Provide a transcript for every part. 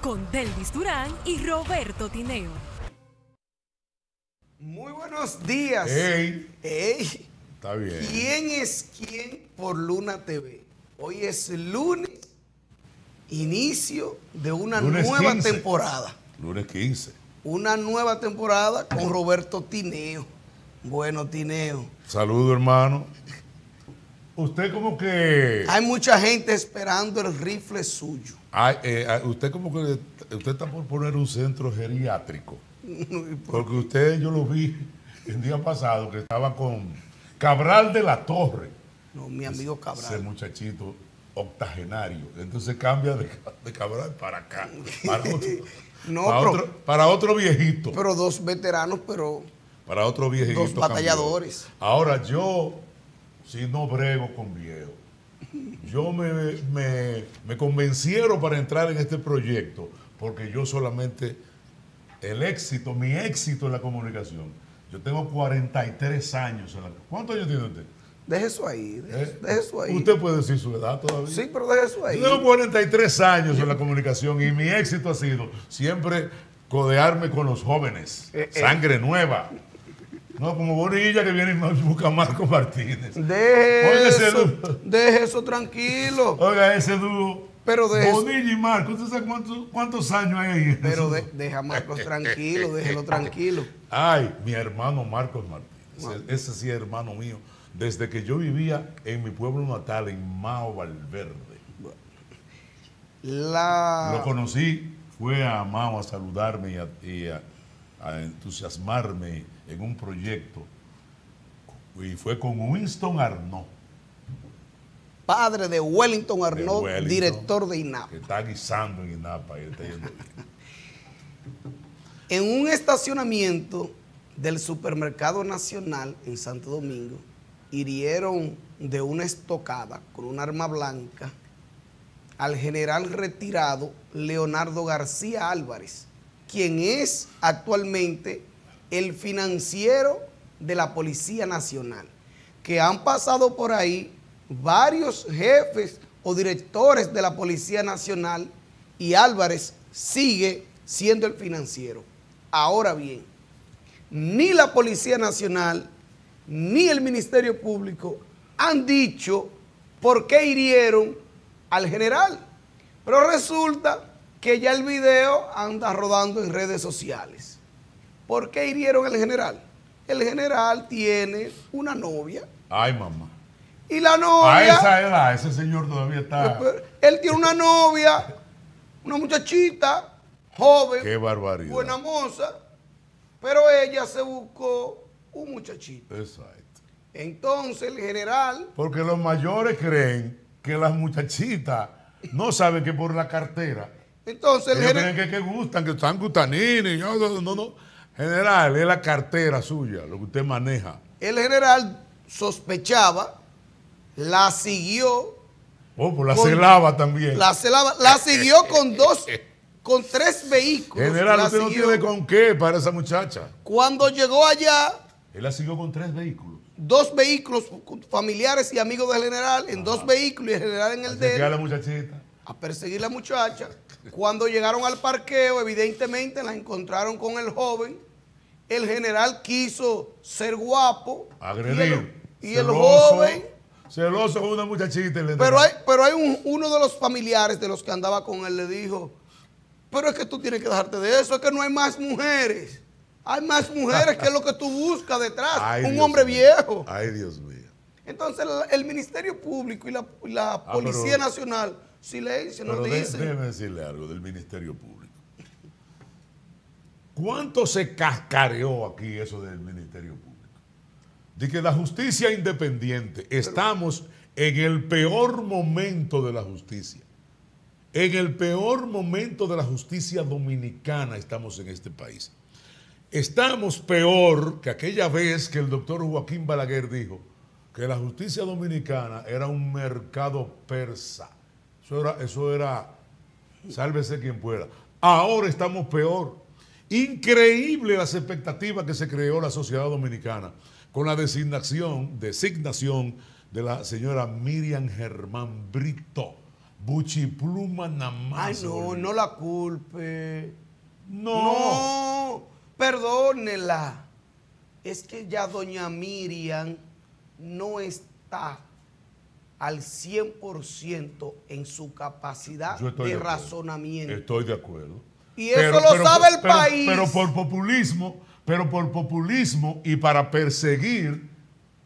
con Delvis Durán y Roberto Tineo. Muy buenos días. Hey. Está bien. ¿Quién es quién por Luna TV? Hoy es lunes, inicio de una nueva temporada. Lunes 15. Una nueva temporada con Roberto Tineo. Bueno, Tineo. Saludo, hermano. Usted como que... Hay mucha gente esperando el rifle suyo. Ay, eh, ah, usted como que... Usted está por poner un centro geriátrico. Porque usted, yo lo vi el día pasado, que estaba con Cabral de la Torre. No, mi amigo Cabral. Ese muchachito octagenario. Entonces cambia de, de Cabral para acá. Para otro, viejito. Pero dos veteranos, pero... Para otro viejito. Dos batalladores. Ahora yo si no brego con viejo. Yo me, me, convencieron para entrar en este proyecto porque yo solamente, el éxito, mi éxito en la comunicación. Yo tengo 43 años. En ¿Cuántos años tiene usted? Deje eso ahí, eh, deje, eso ahí. Usted puede decir su edad todavía. Sí, pero deje eso ahí. Yo tengo 43 años en la comunicación y mi éxito ha sido siempre codearme con los jóvenes, eh, eh. sangre nueva. No, como Bonilla que viene y busca a Marco Martínez. Deje eso, deje eso tranquilo. Oiga, ese dúo. Pero de Bonilla y Marco, ¿usted sabe cuántos, años hay ahí? Pero deja a Marcos tranquilo, déjelo tranquilo. Ay, mi hermano Marcos Martínez, ese sí es hermano mío, desde que yo vivía en mi pueblo natal, en Mao Valverde. La... Lo conocí, fue a Mao a saludarme y a a entusiasmarme en un proyecto y fue con Winston Arnaud. Padre de Wellington Arnaud, director de INAPA. está guisando en INAPA. en un estacionamiento del Supermercado Nacional en Santo Domingo, hirieron de una estocada con un arma blanca al general retirado Leonardo García Álvarez, quien es actualmente el financiero de la Policía Nacional, que han pasado por ahí varios jefes o directores de la Policía Nacional y Álvarez sigue siendo el financiero. Ahora bien, ni la Policía Nacional ni el Ministerio Público han dicho por qué hirieron al general. Pero resulta que ya el video anda rodando en redes sociales. ¿Por qué hirieron al general? El general tiene una novia. Ay, mamá. Y la novia. A esa edad, ese señor todavía está. Él tiene una novia, una muchachita, joven. Qué barbaridad. Buena moza. Pero ella se buscó un muchachito. Exacto. Entonces el general. Porque los mayores creen que las muchachitas no saben que por la cartera entonces el general Que, gustan, que están cutanines No, no, no. General, es la cartera suya, lo que usted maneja. El general sospechaba, la siguió. Oh, pues la celaba también. La celaba, la siguió con dos, con tres vehículos. General, usted no tiene con qué para esa muchacha. Cuando llegó allá. Él la siguió con tres vehículos dos vehículos familiares y amigos del general en dos vehículos y el general en el de la muchachita a perseguir a la muchacha. Cuando llegaron al parqueo, evidentemente la encontraron con el joven. El general quiso ser guapo. Agredir. Y el, joven. Celoso con una muchachita. pero hay, pero hay uno de los familiares de los que andaba con él le dijo, pero es que tú tienes que dejarte de eso, es que no hay más mujeres. Hay más mujeres que es lo que tú buscas detrás. un hombre viejo. Ay, Dios mío. Entonces el, Ministerio Público y la, ah, Policía Nacional Silencio, no dice. déjeme decirle algo del Ministerio Público. ¿Cuánto se cascareó aquí eso del Ministerio Público? De que la justicia independiente, estamos en el peor momento de la justicia. En el peor momento de la justicia dominicana estamos en este país. Estamos peor que aquella vez que el doctor Joaquín Balaguer dijo que la justicia dominicana era un mercado persa. Eso era, sálvese quien pueda. Ahora estamos peor. Increíble las expectativas que se creó la sociedad dominicana con la designación, designación de la señora Miriam Germán Brito. Buchipluma nada más. Ay, no, no la culpe. No. No, perdónela. Es que ya doña Miriam no está al 100% en su capacidad de, razonamiento. Estoy de acuerdo. Y eso lo sabe el país. Pero por populismo, pero por populismo y para perseguir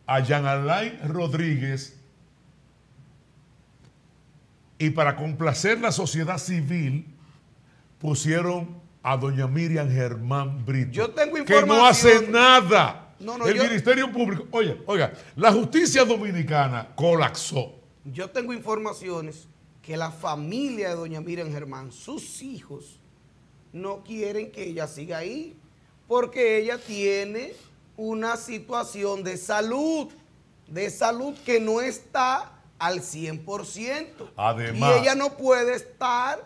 a Jean Alain Rodríguez y para complacer la sociedad civil, pusieron a doña Miriam Germán Brito. Yo tengo Que no hace nada el Ministerio Público. Oye, oiga, la justicia dominicana colapsó. Yo tengo informaciones que la familia de doña Miriam Germán, sus hijos, no quieren que ella siga ahí porque ella tiene una situación de salud, de salud que no está al 100%. Además. Y ella no puede estar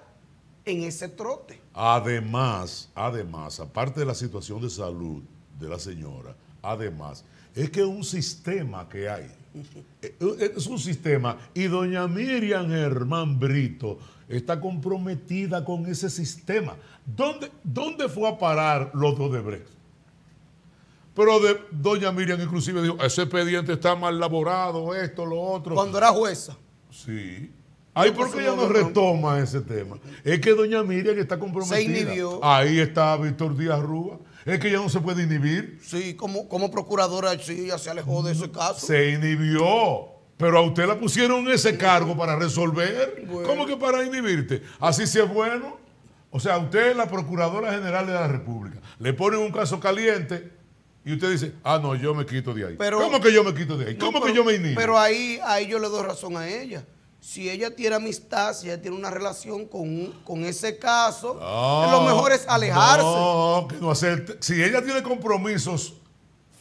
en ese trote. Además, además, aparte de la situación de salud de la señora, además, es que es un sistema que hay, eh, eh, es un sistema, y doña Miriam Germán Brito está comprometida con ese sistema. ¿Dónde, dónde fue a parar los dos de Brecht? Pero doña Miriam inclusive dijo, ese expediente está mal elaborado, esto, lo otro. Cuando era jueza. Sí. Ahí qué ella no retoma ese tema. Es que doña Miriam está comprometida. Se inhibió. Ahí está Víctor Díaz Rúa. Es que ya no se puede inhibir. Sí, como, como procuradora, sí, ya se alejó de ese caso. Se inhibió. Pero a usted la pusieron ese cargo para resolver. ¿Cómo que para inhibirte? Así sí es bueno. O sea, usted es la Procuradora General de la República. Le ponen un caso caliente y usted dice, ah, no, yo me quito de ahí. ¿Cómo que yo me quito de ahí? ¿Cómo que yo me inhibo? Pero ahí, ahí yo le doy razón a ella si ella tiene amistad, si ella tiene una relación con, con ese caso, lo mejor es alejarse. No, no si ella tiene compromisos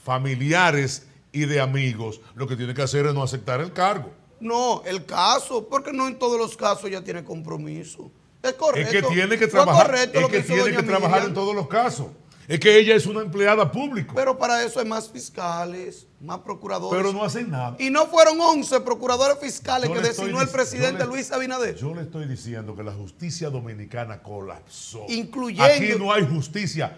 familiares y de amigos, lo que tiene que hacer es no aceptar el cargo. No, el caso, porque no en todos los casos ella tiene compromiso. Es correcto. Es que tiene que trabajar, que tiene que trabajar en todos los casos. Es que ella es una empleada pública. Pero para eso hay más fiscales, más procuradores. Pero no hacen nada. Y no fueron 11 procuradores fiscales que designó el presidente Luis Abinader. Yo le estoy diciendo que la justicia dominicana colapsó. Incluyendo. Aquí no hay justicia.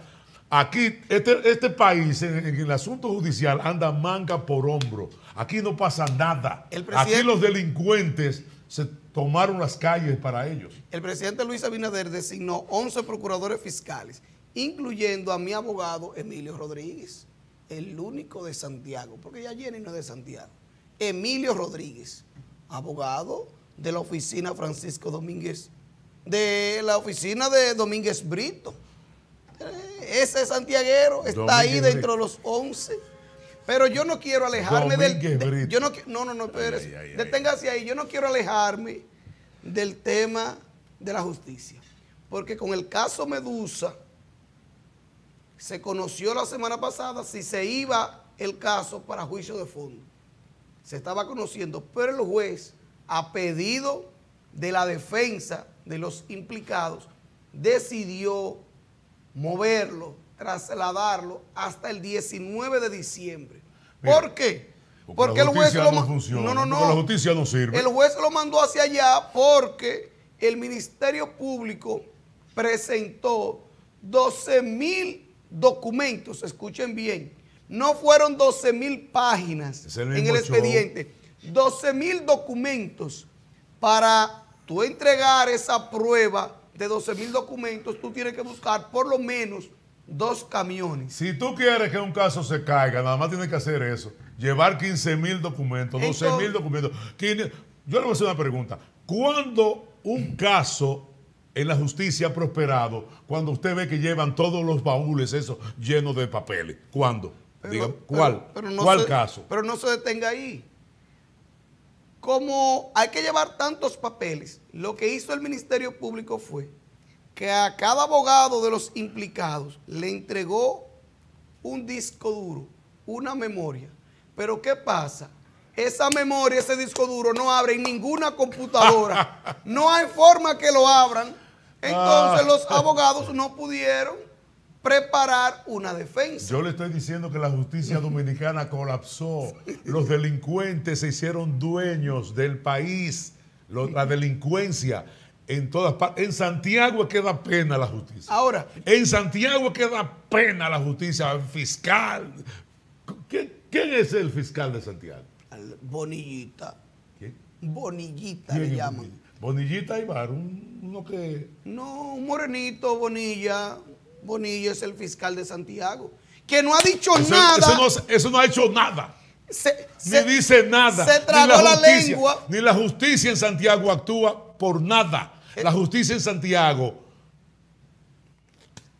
Aquí, este, este país, en, el asunto judicial, anda manga por hombro. Aquí no pasa nada. Aquí los delincuentes se tomaron las calles para ellos. El presidente Luis Abinader designó 11 procuradores fiscales incluyendo a mi abogado Emilio Rodríguez, el único de Santiago, porque ya Jenny no es de Santiago. Emilio Rodríguez, abogado de la oficina Francisco Domínguez, de la oficina de Domínguez Brito. Eh, ese santiaguero está ahí dentro de los 11. Pero yo no quiero alejarme del... yo no, no, no, no deténgase ahí. Yo no quiero alejarme del tema de la justicia. Porque con el caso Medusa se conoció la semana pasada si se iba el caso para juicio de fondo. Se estaba conociendo, pero el juez, a pedido de la defensa de los implicados, decidió moverlo, trasladarlo hasta el 19 de diciembre. ¿Por qué? Porque, el juez no, no, no, no. La justicia no sirve. El juez lo mandó hacia allá porque el Ministerio Público presentó 12 mil documentos, escuchen bien, no fueron 12 mil páginas en el expediente, 12 mil documentos para tú entregar esa prueba de 12 mil documentos, tú tienes que buscar por lo menos dos camiones. Si tú quieres que un caso se caiga, nada más tienes que hacer eso. Llevar 15 mil documentos, 12 mil documentos. Yo le voy a hacer una pregunta. ¿Cuándo un caso en la justicia ha prosperado cuando usted ve que llevan todos los baúles llenos de papeles. ¿Cuándo? ¿Cuál? ¿Cuál caso? Pero no se detenga ahí. Como hay que llevar tantos papeles, lo que hizo el Ministerio Público fue que a cada abogado de los implicados le entregó un disco duro, una memoria. Pero ¿qué pasa? esa memoria, ese disco duro no abre en ninguna computadora. No hay forma que lo abran. Entonces los ah. abogados no pudieron preparar una defensa. Yo le estoy diciendo que la justicia dominicana colapsó. Los delincuentes se hicieron dueños del país, la delincuencia. En todas partes. En Santiago queda pena la justicia. Ahora. En Santiago queda pena la justicia. fiscal. ¿Quién es el fiscal de Santiago? Bonillita. Bonillita le llaman. Bonillita Ibar, uno que... No, un morenito, Bonilla. Bonilla es el fiscal de Santiago, que no ha dicho nada. Eso no, ha hecho nada. Se, ni dice nada. Se tragó la, la, lengua. Ni la justicia en Santiago actúa por nada. Eh. La justicia en Santiago.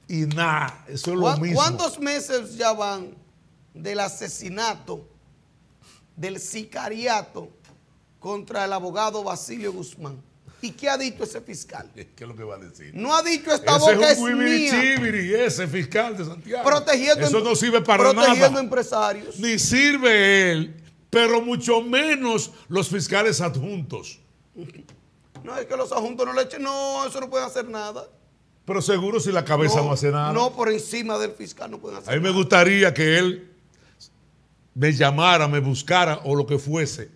Y nada, eso es lo mismo. ¿Cuántos meses ya van del asesinato del sicariato contra el abogado Basilio Guzmán. ¿Y qué ha dicho ese fiscal? ¿Qué es lo que va a decir? No ha dicho esta ese boca es, un es ese fiscal de Santiago. Eso em- no sirve para protegiendo empresarios. Ni sirve él, pero mucho menos los fiscales adjuntos. No, es que los adjuntos no le echen. No, eso no puede hacer nada. Pero seguro si la cabeza no, hace nada. No, por encima del fiscal no puede hacer nada. A mí me gustaría que él me llamara, me buscara o lo que fuese,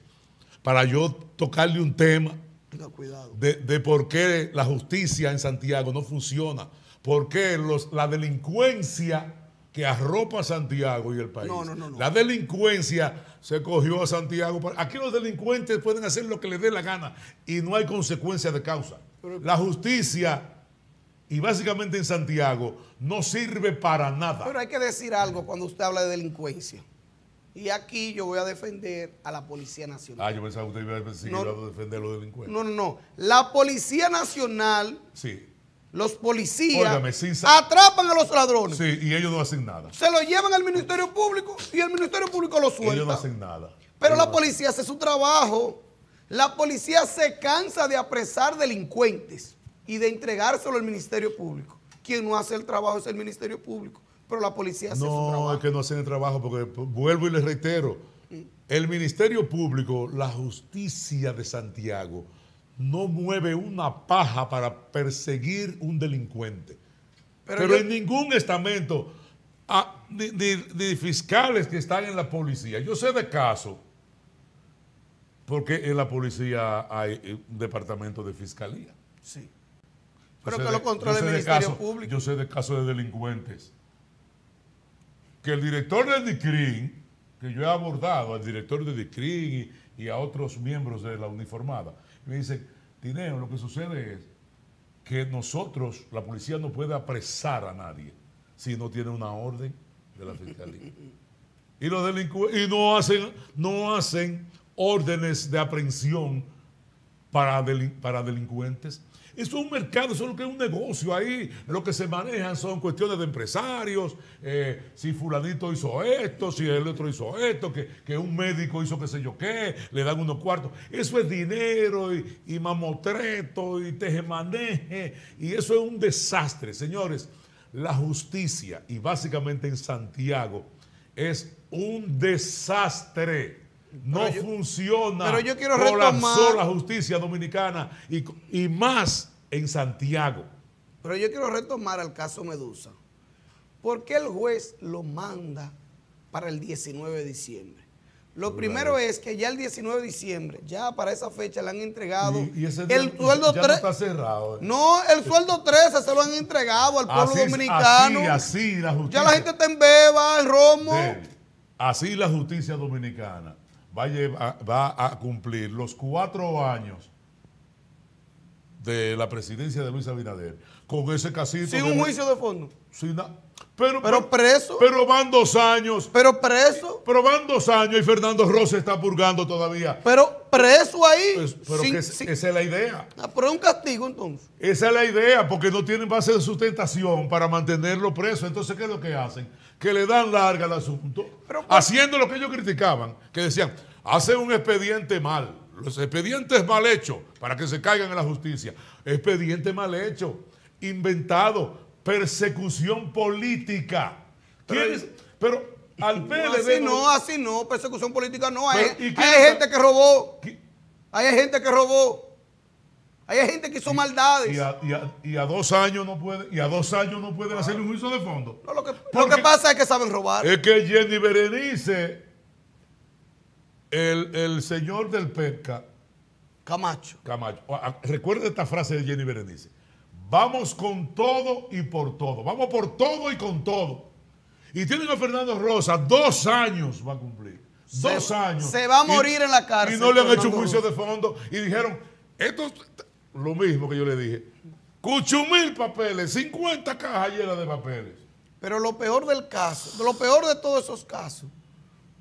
para yo tocarle un tema de, por qué la justicia en Santiago no funciona, por qué la delincuencia que arropa Santiago y el país. No, no, la delincuencia se cogió a Santiago. Aquí los delincuentes pueden hacer lo que les dé la gana y no hay consecuencia de causa. La justicia y básicamente en Santiago no sirve para nada. Pero hay que decir algo cuando usted habla de delincuencia. Y aquí yo voy a defender a la Policía Nacional. Ah, yo pensaba que usted iba a, defender a los delincuentes. No, no, no. La Policía Nacional. Sí. Los policías atrapan a los ladrones. Sí, y ellos no hacen nada. Se lo llevan al Ministerio Público y el Ministerio Público lo suelta. Ellos no hacen nada. Pero la policía hace su trabajo. La policía se cansa de apresar delincuentes y de entregárselo al Ministerio Público. Quien no hace el trabajo es el Ministerio Público. Pero la policía hace no, su No, es que no hacen el trabajo, porque vuelvo y les reitero, el Ministerio Público, la justicia de Santiago, no mueve una paja para perseguir un delincuente. Pero, en ningún estamento, de fiscales que están en la policía. Yo sé de caso, porque en la policía hay eh, un departamento de fiscalía. Sí. Pero que lo controla el Ministerio Público. Yo sé de caso de delincuentes que el director de DICRIN, que yo he abordado al director de DICRIN y, a otros miembros de la uniformada, me dice, Tineo, lo que sucede es que nosotros, la policía no puede apresar a nadie si no tiene una orden de la fiscalía. y los y no hacen, no hacen órdenes de aprehensión para, para delincuentes eso es un mercado, eso es lo que es un negocio ahí. Lo que se manejan son cuestiones de empresarios, eh, si fulanito hizo esto, si el otro hizo esto, que, un médico hizo qué sé yo qué, le dan unos cuartos. Eso es dinero y, mamotreto y maneje Y eso es un desastre, señores. La justicia, y básicamente en Santiago, es un desastre no funciona. Pero yo quiero retomar. la justicia dominicana y, más en Santiago. Pero yo quiero retomar al caso Medusa. ¿Por qué el juez lo manda para el 19 de diciembre? Lo primero es que ya el 19 de diciembre, ya para esa fecha le han entregado el sueldo 3 No, cerrado, eh. no, el sueldo 13 se lo han entregado al pueblo dominicano. Así, la justicia. Ya la gente está en beba, en romo. así la justicia dominicana va a, cumplir los cuatro años de la presidencia de Luis Abinader con ese casito. Sin un juicio de fondo. nada. Pero, pero, preso. Pero van dos años. Pero preso. Pero van dos años y Fernando Rosa está purgando todavía. Pero preso ahí. pero es, esa es la idea. Ah, pero un castigo entonces. Esa es la idea, porque no tienen base de sustentación para mantenerlo preso. Entonces, ¿qué es lo que hacen? Que le dan larga al asunto. Pues, haciendo lo que ellos criticaban, que decían, hacen un expediente mal los expedientes mal hechos para que se caigan en la justicia. Expediente mal hecho, inventado, persecución política. Pero al PLD. así no, así no, persecución política no. Hay, hay gente que robó. Hay gente que robó. Hay gente que hizo maldades. Y a, dos años no pueden, y a ah. dos años no pueden hacer un juicio de fondo. lo que pasa es que saben robar. Es que Jenny Berenice el, señor del PECA Camacho. Camacho. Ah, ah, recuerda esta frase de Jenny Berenice. Vamos con todo y por todo. Vamos por todo y con todo. Y tienen a Fernando Rosa, dos años va a cumplir. Dos años. Se va a morir en la cárcel. Y no le han hecho un juicio de fondo. Y dijeron, esto lo mismo que yo le dije. Cuchumil papeles, 50 cajas llenas de papeles. Pero lo peor del caso, lo peor de todos esos casos,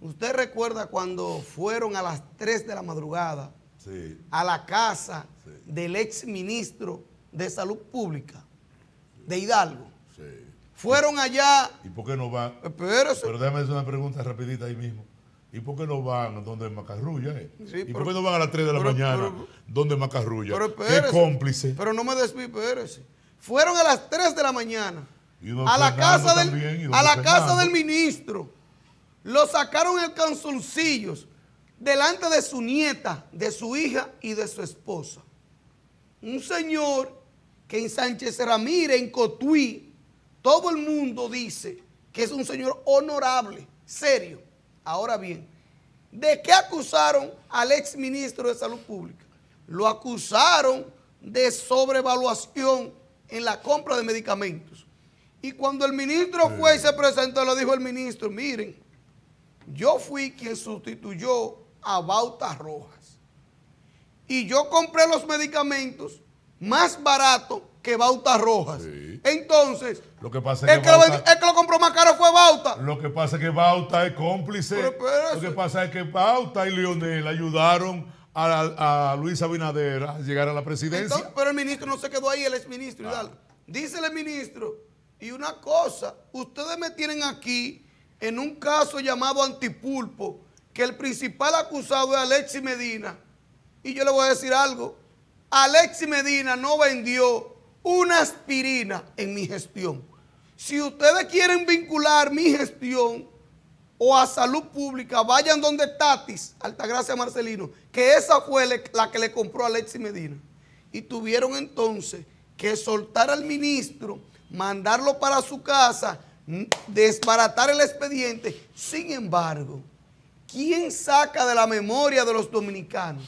Usted recuerda cuando fueron a las 3 de la madrugada a la casa del ex ministro de Salud Pública de Hidalgo. Sí. Fueron allá. ¿Y por qué no van? Eh, espérese. Pero déjame hacer una pregunta rapidita ahí mismo. ¿Y por qué no van donde Macarrulla? Eh? ¿Y por qué no van a las 3 de la mañana ¿Dónde donde Macarrulla? Qué cómplice. Pero no me desvíe, espérese. Fueron a las 3 de la mañana a la casa, del, a la casa del ministro lo sacaron en canzoncillos delante de su nieta, de su hija y de su esposa. Un señor que en Sánchez Ramírez, en Cotuí, todo el mundo dice que es un señor honorable, serio. Ahora bien, ¿de qué acusaron al ex ministro de Salud Pública? Lo acusaron de sobrevaluación en la compra de medicamentos. Y cuando el ministro fue y se presentó, lo dijo el ministro, miren, yo fui quien sustituyó a Bauta Rojas. Y yo compré los medicamentos más baratos que Bauta Rojas. Entonces, lo que pasa es el, que, lo, compró más caro fue Bauta. Lo que pasa es que Bauta es cómplice. lo que pasa es que Bauta y Lionel ayudaron a, Luis Abinader a llegar a la presidencia. pero el ministro no se quedó ahí, el exministro. ministro. Ah. Dice el ministro, y una cosa, ustedes me tienen aquí en un caso llamado Antipulpo, que el principal acusado es Alexi Medina. Y yo le voy a decir algo. Alexi Medina no vendió una aspirina en mi gestión. Si ustedes quieren vincular mi gestión o a salud pública, vayan donde Tatis, Altagracia Marcelino, que esa fue la que le compró a Alexi Medina. Y tuvieron entonces que soltar al ministro, mandarlo para su casa, desbaratar el expediente. Sin embargo, ¿quién saca de la memoria de los dominicanos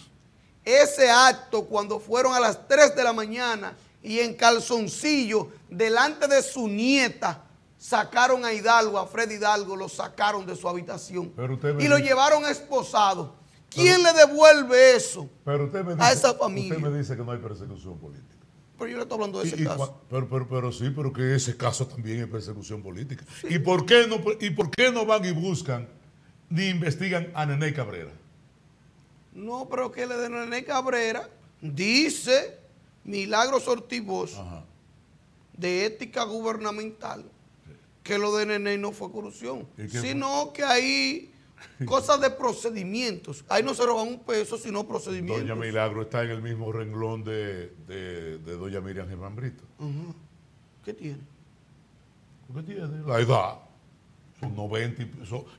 ese acto cuando fueron a las 3 de la mañana y en calzoncillo, delante de su nieta, sacaron a Hidalgo, a Fred Hidalgo, lo sacaron de su habitación y lo llevaron esposado? ¿Quién le devuelve eso pero a esa familia? me dice que no hay persecución política. Pero yo le estoy hablando de ese caso. Pero, sí, pero que ese caso también es persecución política. ¿Y, por qué no, ¿Y por qué no van y buscan ni investigan a Nené Cabrera? No, pero que le de Nené Cabrera dice Milagros sortivos de ética gubernamental que lo de Nene no fue corrupción, sino que ahí Cosas de procedimientos. Ahí no se roban un peso, sino procedimientos. Doña Milagro está en el mismo renglón de, Doña Miriam Germán Brito. ¿Qué tiene? ¿Qué tiene? La edad. Son 90,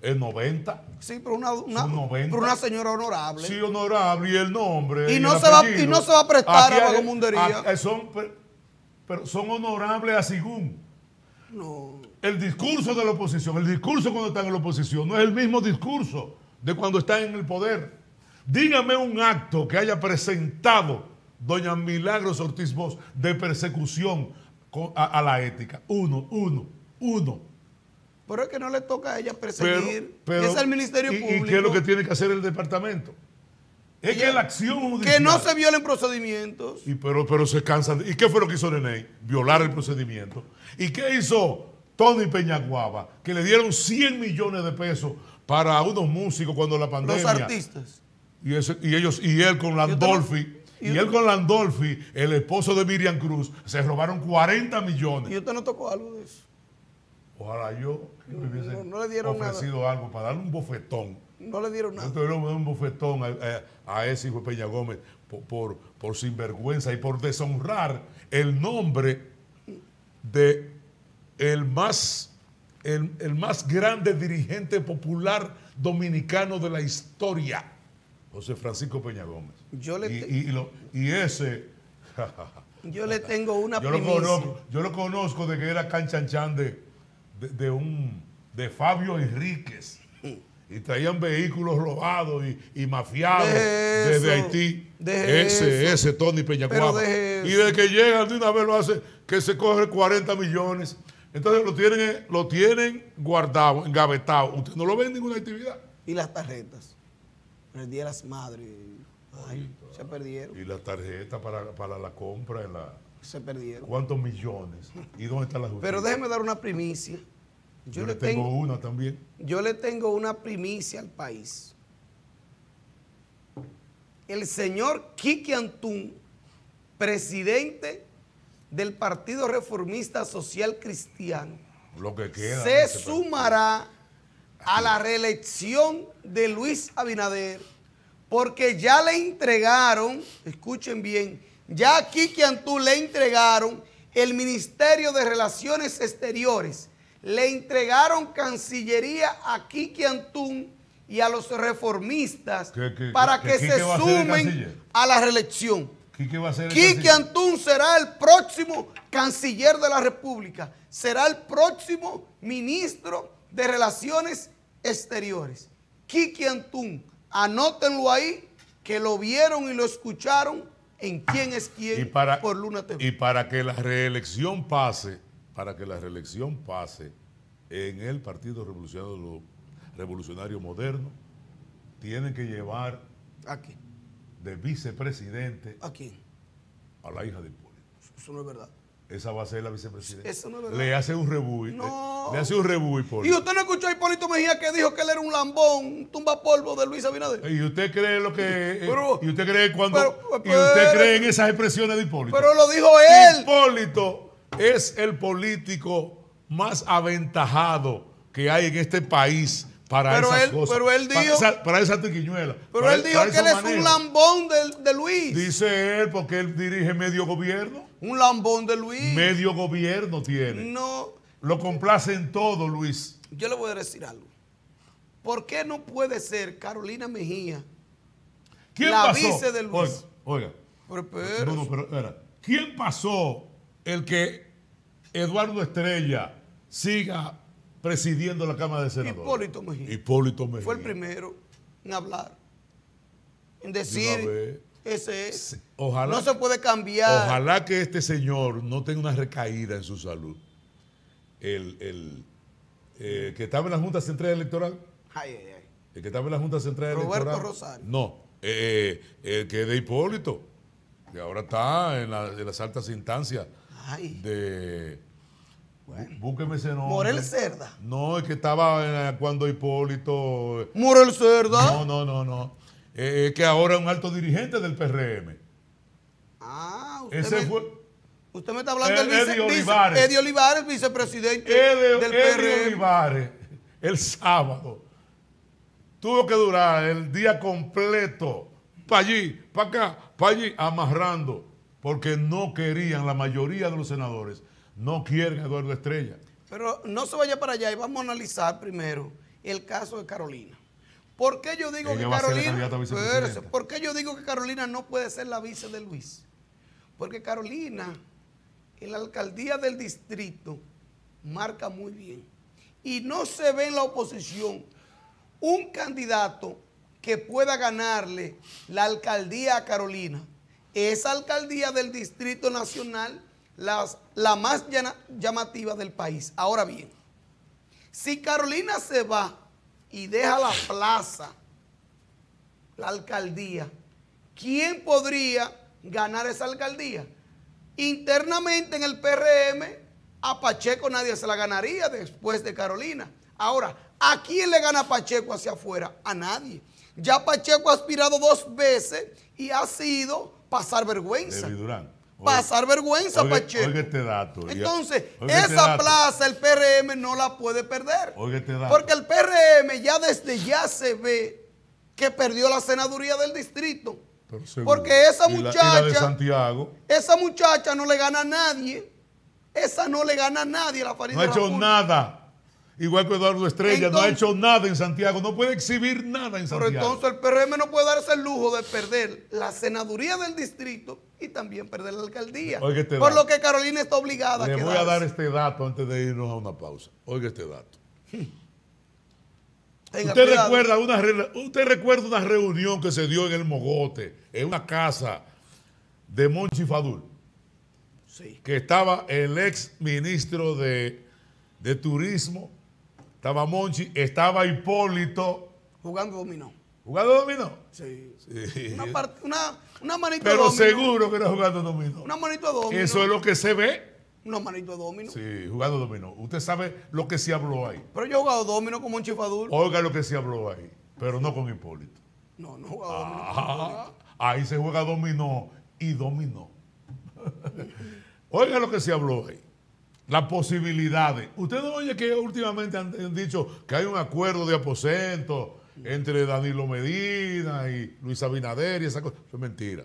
es 90. Sí, pero una, una, señora honorable. Sí, honorable, y el nombre. Y, no, se va, no se va a prestar a la eh, son, pero son honorables a Sigún. No el discurso de la oposición, el discurso cuando están en la oposición, no es el mismo discurso de cuando están en el poder. Dígame un acto que haya presentado doña Milagros Ortiz Vos de persecución a, la ética. Uno, uno, uno. Pero es que no le toca a ella perseguir. es el Ministerio Público. ¿Y qué es lo que tiene que hacer el departamento? Es que la acción judicial, Que no se violen procedimientos. Y pero, pero se cansan. ¿Y qué fue lo que hizo René? Violar el procedimiento. ¿Y qué hizo Tony Peñaguaba, que le dieron 100 millones de pesos para unos músicos cuando la pandemia. Los artistas. Y, y ellos, y él con Landolfi. Y, y él con Landolfi, el esposo de Miriam Cruz, se robaron 40 millones. ¿Y usted no tocó algo de eso? Ojalá yo, me hubiese no, le dieron ofrecido algo para darle un bofetón. No le dieron nada. le nada. un bofetón a, ese hijo de Peña Gómez por, por sinvergüenza y por deshonrar el nombre de el más, el, más grande dirigente popular dominicano de la historia, José Francisco Peña Gómez. Yo le y, ese... yo le tengo una yo Lo conozco, yo lo conozco de que era canchanchan de, de, un, de Fabio Enríquez. Y traían vehículos robados y, mafiados desde Haití. Ese, ese Tony Gómez Y de que llegan de una vez lo hace que se coge 40 millones. Entonces lo tienen, eh, lo tienen guardado, engavetado. Usted no lo ven en ninguna actividad. Y las tarjetas. El las madres. Ay, se ¿eh? perdieron. Y las tarjetas para, la compra la. Se perdieron. ¿Cuántos millones? ¿Y dónde están las justicia? Pero déjeme dar una primicia. Yo, le tengo, una también. Yo le tengo una primicia al país. El señor Kiki Antún, presidente del Partido Reformista Social Cristiano Lo que se sumará a la reelección de Luis Abinader, porque ya le entregaron, escuchen bien, ya a Kiki le entregaron el Ministerio de Relaciones Exteriores, le entregaron Cancillería a Kiki y a los reformistas para que se sumen a la reelección. Quique, va Antún será el próximo canciller de la República, será el próximo ministro de Relaciones Exteriores. Quique Antún, anótenlo ahí, que lo vieron y lo escucharon en quién es quién y para, por Luna TV. Y para que la reelección pase, para que la reelección pase en el Partido Revolucionario, Revolucionario Moderno, tienen que llevar... Aquí de vicepresidente ¿A quién? A la hija de Hipólito. Eso no es verdad. Esa va a ser la vicepresidenta. Eso no es verdad. Le hace un rebú. Eh, le, hace un rebú, ¿Y usted no escuchó a Hipólito Mejía que dijo que él era un lambón, un polvo de Luis Abinader? ¿Y usted cree lo que... Eh, ¿Y usted cree cuando... ¿Y usted cree en esas expresiones de Hipólito? Pero lo dijo él. Hipólito es el político más aventajado que hay en este país para pero esas cosas. Pero él Para, esa Pero él dijo que él es un lambón de, de, Luis. Dice él, porque él dirige medio gobierno. Un lambón de Luis. Medio gobierno tiene. No. Lo complacen todo, Luis. Yo le voy a decir algo. ¿Por qué no puede ser Carolina Mejía ¿Quién la pasó? vice de Luis? Oiga. oiga. Pero, no, pero ¿Quién pasó el que Eduardo Estrella siga presidiendo la Cámara de Senadores. Hipólito Mejía. Hipólito Mejía. Fue el primero en hablar, en decir... Ese es. Ojalá, no se puede cambiar. Ojalá que este señor no tenga una recaída en su salud. El, eh, que estaba en la Junta Central Electoral. Ay, ay, ay. El que estaba en la Junta Central Electoral. Roberto Rosario. No, eh, eh, el que de Hipólito, que ahora está en, en las altas instancias de, bueno. Búsqueme ese nombre. Morel Cerda. No, es que estaba eh, cuando Hipólito. Eh. ¿Morel Cerda? No, no, no, no. Eh, que ahora es un alto dirigente del PRM. Ah, usted. Usted me está hablando del vice, Eddie Olivares. vicepresidente del PRM. Olivares, el sábado, tuvo que durar el día completo, para allí, para acá, para allí, amarrando, porque no querían la mayoría de los senadores no quieren Eduardo Estrella. Pero no se vaya para allá y vamos a analizar primero el caso de Carolina. ¿Por qué yo digo que Carolina? yo digo que Carolina no puede ser la vice de Luis? Porque Carolina, en la alcaldía del distrito, marca muy bien. Y no se ve en la oposición un candidato que pueda ganarle la alcaldía a Carolina. Esa alcaldía del Distrito Nacional las, la más llamativa del país. Ahora bien, si Carolina se va y deja la plaza, la alcaldía, ¿quién podría ganar esa alcaldía? Internamente en el PRM, a Pacheco nadie se la ganaría después de Carolina. Ahora, ¿a quién le gana Pacheco hacia afuera? A nadie. Ya Pacheco ha aspirado dos veces y ha sido pasar vergüenza pasar vergüenza, Pacheco. Este entonces, este esa plaza el PRM no la puede perder. Este Porque el PRM ya desde ya se ve que perdió la senaduría del distrito. Porque esa muchacha, esa muchacha no le gana a nadie. Esa no le gana a nadie la No ha hecho nada. Igual que Eduardo Estrella, no ha hecho nada en Santiago, no puede exhibir nada en Santiago. Pero entonces el PRM no puede darse el lujo de perder la senaduría del distrito y también perder la alcaldía. Este por lo que Carolina está obligada Le a Le voy a dar este dato antes de irnos a una pausa. Oiga este dato. Hmm. ¿Usted, recuerda una, usted recuerda una reunión que se dio en el Mogote, en una casa de Monchi Fadul, sí. que estaba el ex ministro de, Turismo, estaba Monchi, estaba Hipólito. Jugando dominó. ¿Jugando dominó? Sí. sí. una, una manito Pero seguro que era jugando dominó. Una manito dominó. Eso es lo que se ve. Una manito dominó. Sí, jugando dominó. Usted sabe lo que se habló ahí. Pero yo he jugado dominó como un chifadur. Oiga lo que se habló ahí, pero no con Hipólito. No, no he jugado dominó. Ah, ahí se juega dominó y dominó. Oiga lo que se habló ahí. Las posibilidades. Usted no oye que últimamente han dicho que hay un acuerdo de aposento entre Danilo Medina y Luis Abinader y esa cosa. es mentira.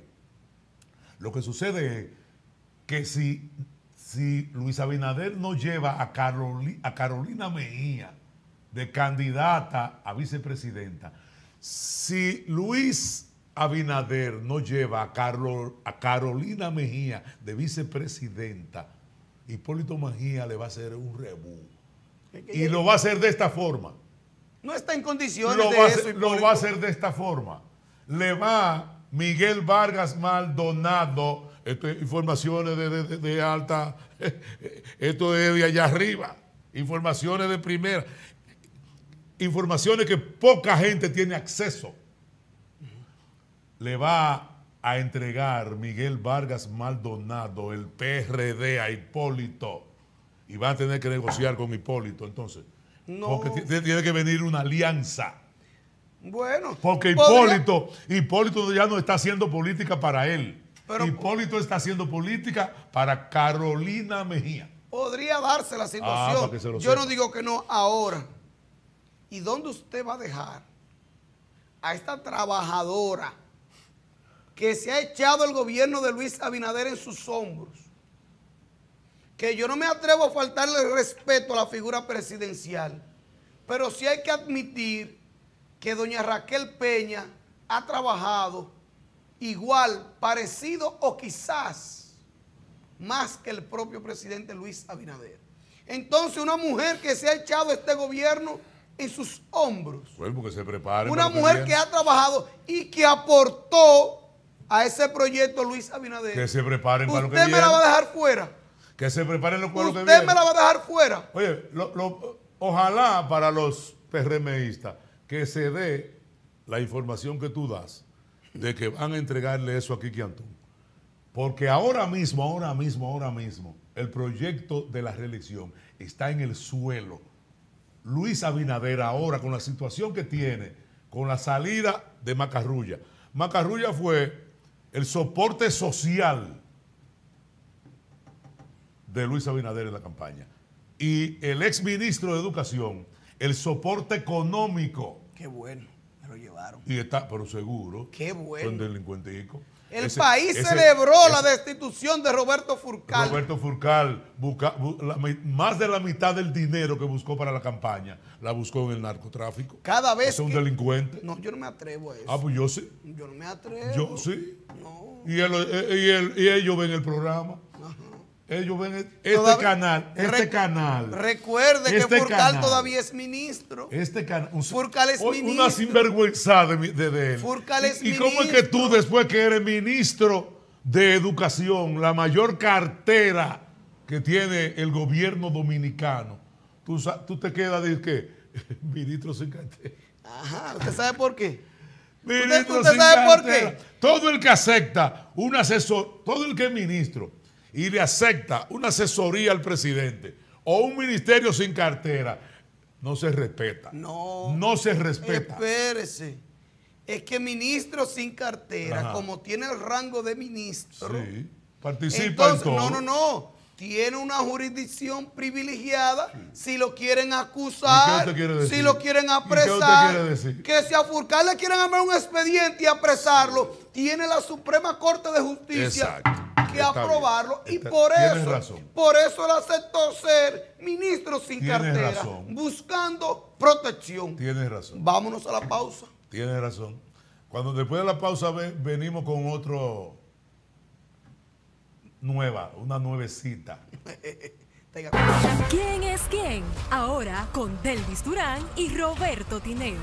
Lo que sucede es que si, si Luis Abinader no lleva a, a Carolina Mejía de candidata a vicepresidenta, si Luis Abinader no lleva a, a Carolina Mejía de vicepresidenta, Hipólito Mejía le va a hacer un rebú. y lo va a hacer de esta forma. No está en condiciones lo de va, Lo va a hacer de esta forma. Le va Miguel Vargas Maldonado, esto informaciones de, de alta, esto es de allá arriba, informaciones de primera, informaciones que poca gente tiene acceso. Le va a entregar Miguel Vargas Maldonado, el PRD, a Hipólito. Y va a tener que negociar con Hipólito entonces. Porque tiene que venir una alianza. Bueno. Porque Hipólito, Hipólito ya no está haciendo política para él. Hipólito está haciendo política para Carolina Mejía. Podría darse la ah, situación. Yo no digo que no ahora. ¿Y dónde usted va a dejar a esta trabajadora que se ha echado el gobierno de Luis Abinader en sus hombros? que yo no me atrevo a faltarle respeto a la figura presidencial, pero sí hay que admitir que doña Raquel Peña ha trabajado igual, parecido o quizás más que el propio presidente Luis Abinader. Entonces una mujer que se ha echado este gobierno en sus hombros. Pues, que se prepare, una mujer que ha trabajado y que aportó a ese proyecto Luis Abinader. Que se preparen para lo que Usted me la va a dejar fuera. Que se preparen los Usted me la va a dejar fuera. Oye, ojalá para los PRMistas que se dé la información que tú das de que van a entregarle eso a Kiki Antón. Porque ahora mismo, ahora mismo, ahora mismo, el proyecto de la reelección está en el suelo. Luis Abinader ahora, con la situación que tiene, con la salida de Macarrulla. Macarrulla fue el soporte social de Luis Abinader en la campaña. Y el ex ministro de Educación, el soporte económico. Qué bueno, me lo llevaron. Y está, pero seguro. Qué bueno. Son El país celebró la destitución de Roberto Furcal. Roberto Furcal, busca, más de la mitad del dinero que buscó para la campaña, la buscó en el narcotráfico. Cada vez. Es un delincuente. No, yo no me atrevo a eso. Ah, pues yo sí. Yo no me atrevo. Yo sí. y, eh, eh, y ellos ven el programa ellos ven este canal, este canal. Recuerde que este Furcal todavía es ministro. Este canal. Furcal es una ministro. Una sinvergüenza de, de, él. Furcal es ¿Y ministro. ¿Y cómo es que tú, después que eres ministro de Educación, la mayor cartera que tiene el gobierno dominicano, tú, te quedas de que Ministro sin cartera. Ajá, ¿usted sabe por qué? ¿Usted, por qué? Todo el que acepta un asesor, todo el que es ministro y le acepta una asesoría al presidente o un ministerio sin cartera, no se respeta. No. No se respeta. Espérese. Es que ministro sin cartera, como tiene el rango de ministro, sí. participa entonces, en todo. No, no, no. Tiene una jurisdicción privilegiada. Si lo quieren acusar, si lo quieren apresar, que si a Furcal le quieren armar un expediente y apresarlo, tiene la Suprema Corte de Justicia. Exacto que aprobarlo y este, por eso, por eso él aceptó ser ministro sin cartera, buscando protección. Tiene razón. Vámonos a la pausa. tiene razón. Cuando después de la pausa venimos con otro nueva, una nuevecita. ¿Quién es quién? Ahora con Delvis Durán y Roberto Tineo.